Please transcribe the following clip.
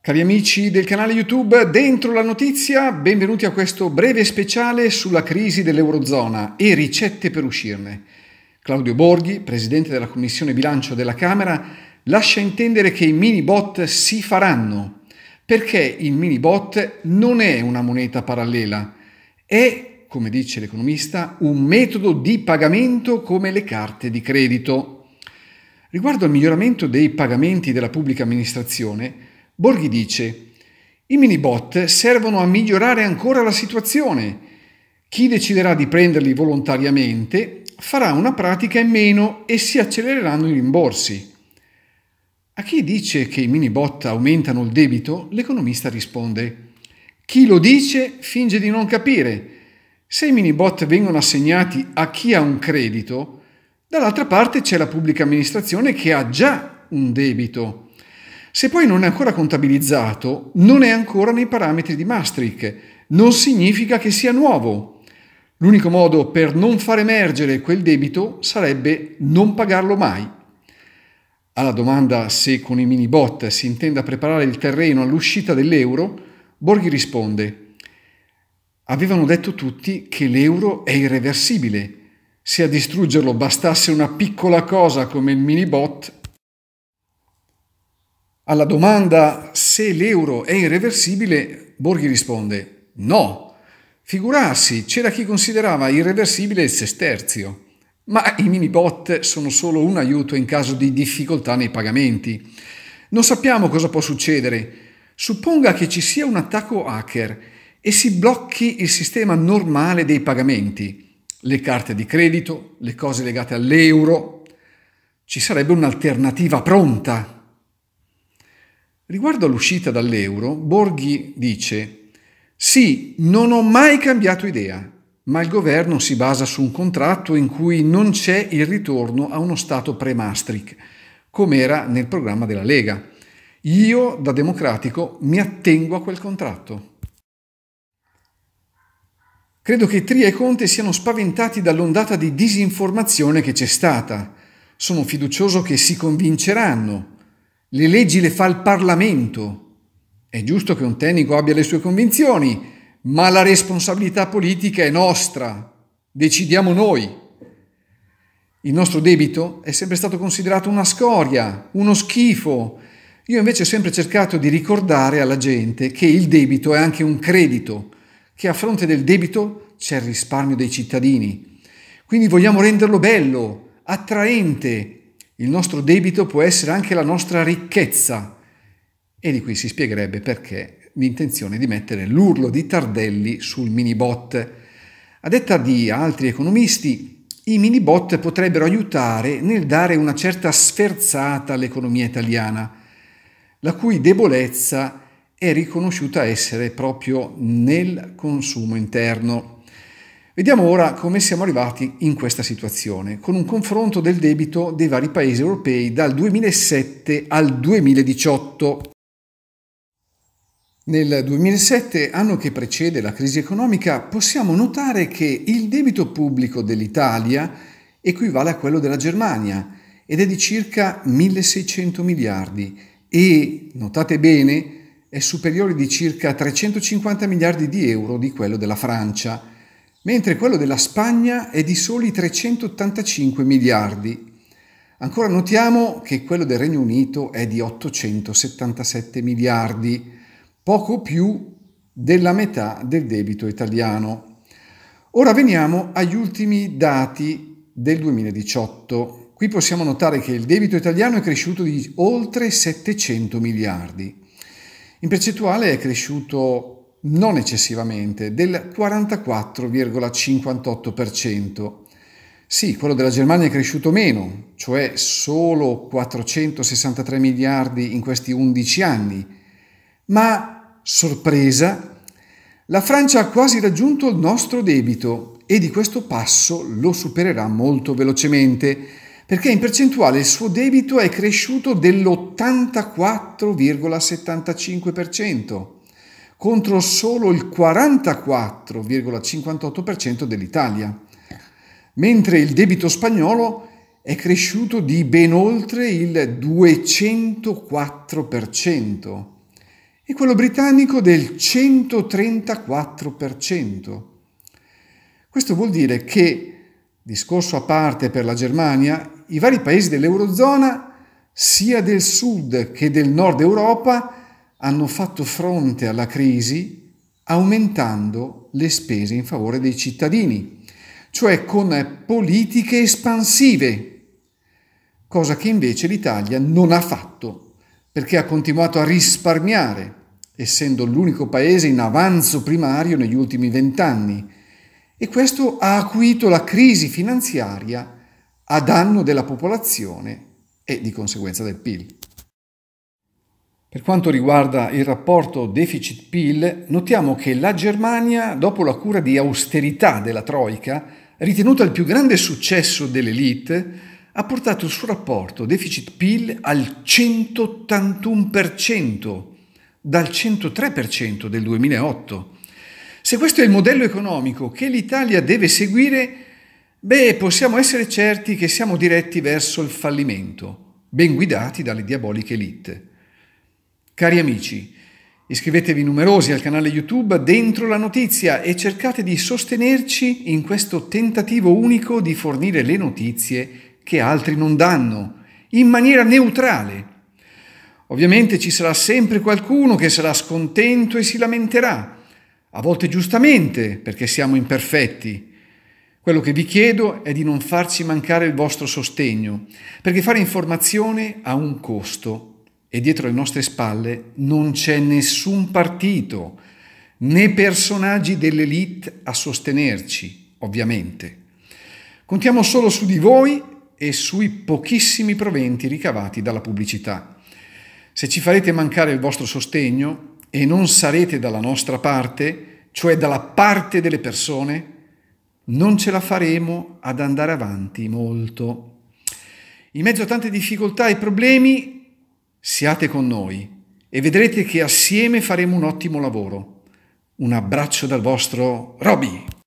Cari amici del canale YouTube Dentro la notizia, benvenuti a questo breve speciale sulla crisi dell'Eurozona e ricette per uscirne. Claudio Borghi, presidente della Commissione Bilancio della Camera, lascia intendere che i mini bot si faranno, perché il mini bot non è una moneta parallela, è come dice l'economista, un metodo di pagamento come le carte di credito. Riguardo al miglioramento dei pagamenti della pubblica amministrazione, Borghi dice i minibot servono a migliorare ancora la situazione. Chi deciderà di prenderli volontariamente farà una pratica in meno e si accelereranno i rimborsi. A chi dice che i minibot aumentano il debito, l'economista risponde chi lo dice finge di non capire se i mini bot vengono assegnati a chi ha un credito, dall'altra parte c'è la pubblica amministrazione che ha già un debito. Se poi non è ancora contabilizzato, non è ancora nei parametri di Maastricht, non significa che sia nuovo. L'unico modo per non far emergere quel debito sarebbe non pagarlo mai. Alla domanda se con i mini bot si intenda preparare il terreno all'uscita dell'euro, Borghi risponde Avevano detto tutti che l'euro è irreversibile. Se a distruggerlo bastasse una piccola cosa come il minibot, alla domanda se l'euro è irreversibile, Borghi risponde no. Figurarsi, c'era chi considerava irreversibile il sesterzio. Ma i minibot sono solo un aiuto in caso di difficoltà nei pagamenti. Non sappiamo cosa può succedere. Supponga che ci sia un attacco hacker e si blocchi il sistema normale dei pagamenti, le carte di credito, le cose legate all'euro. Ci sarebbe un'alternativa pronta. Riguardo all'uscita dall'euro, Borghi dice, sì, non ho mai cambiato idea, ma il governo si basa su un contratto in cui non c'è il ritorno a uno stato pre-Maastricht, come era nel programma della Lega. Io, da democratico, mi attengo a quel contratto. Credo che Tria e Conte siano spaventati dall'ondata di disinformazione che c'è stata. Sono fiducioso che si convinceranno. Le leggi le fa il Parlamento. È giusto che un tecnico abbia le sue convinzioni, ma la responsabilità politica è nostra. Decidiamo noi. Il nostro debito è sempre stato considerato una scoria, uno schifo. Io invece ho sempre cercato di ricordare alla gente che il debito è anche un credito che a fronte del debito c'è il risparmio dei cittadini. Quindi vogliamo renderlo bello, attraente. Il nostro debito può essere anche la nostra ricchezza. E di qui si spiegherebbe perché l'intenzione di mettere l'urlo di Tardelli sul minibot. A detta di altri economisti, i minibot potrebbero aiutare nel dare una certa sferzata all'economia italiana, la cui debolezza è è riconosciuta essere proprio nel consumo interno. Vediamo ora come siamo arrivati in questa situazione, con un confronto del debito dei vari paesi europei dal 2007 al 2018. Nel 2007, anno che precede la crisi economica, possiamo notare che il debito pubblico dell'Italia equivale a quello della Germania ed è di circa 1.600 miliardi e, notate bene, è superiore di circa 350 miliardi di euro di quello della Francia, mentre quello della Spagna è di soli 385 miliardi. Ancora notiamo che quello del Regno Unito è di 877 miliardi, poco più della metà del debito italiano. Ora veniamo agli ultimi dati del 2018. Qui possiamo notare che il debito italiano è cresciuto di oltre 700 miliardi. In percentuale è cresciuto non eccessivamente del 44,58%. Sì, quello della Germania è cresciuto meno, cioè solo 463 miliardi in questi 11 anni, ma sorpresa, la Francia ha quasi raggiunto il nostro debito e di questo passo lo supererà molto velocemente perché in percentuale il suo debito è cresciuto dell'84,75% contro solo il 44,58% dell'Italia, mentre il debito spagnolo è cresciuto di ben oltre il 204% e quello britannico del 134%. Questo vuol dire che discorso a parte per la Germania, i vari paesi dell'Eurozona, sia del sud che del nord Europa, hanno fatto fronte alla crisi aumentando le spese in favore dei cittadini, cioè con politiche espansive, cosa che invece l'Italia non ha fatto, perché ha continuato a risparmiare, essendo l'unico paese in avanzo primario negli ultimi vent'anni e questo ha acuito la crisi finanziaria a danno della popolazione e di conseguenza del PIL. Per quanto riguarda il rapporto deficit-PIL, notiamo che la Germania, dopo la cura di austerità della Troica, ritenuta il più grande successo dell'elite, ha portato il suo rapporto deficit-PIL al 181%, dal 103% del 2008 se questo è il modello economico che l'Italia deve seguire, beh, possiamo essere certi che siamo diretti verso il fallimento, ben guidati dalle diaboliche elite. Cari amici, iscrivetevi numerosi al canale YouTube Dentro la Notizia e cercate di sostenerci in questo tentativo unico di fornire le notizie che altri non danno, in maniera neutrale. Ovviamente ci sarà sempre qualcuno che sarà scontento e si lamenterà a volte giustamente perché siamo imperfetti. Quello che vi chiedo è di non farci mancare il vostro sostegno, perché fare informazione ha un costo e dietro le nostre spalle non c'è nessun partito né personaggi dell'elite a sostenerci, ovviamente. Contiamo solo su di voi e sui pochissimi proventi ricavati dalla pubblicità. Se ci farete mancare il vostro sostegno e non sarete dalla nostra parte, cioè dalla parte delle persone, non ce la faremo ad andare avanti molto. In mezzo a tante difficoltà e problemi, siate con noi e vedrete che assieme faremo un ottimo lavoro. Un abbraccio dal vostro Roby.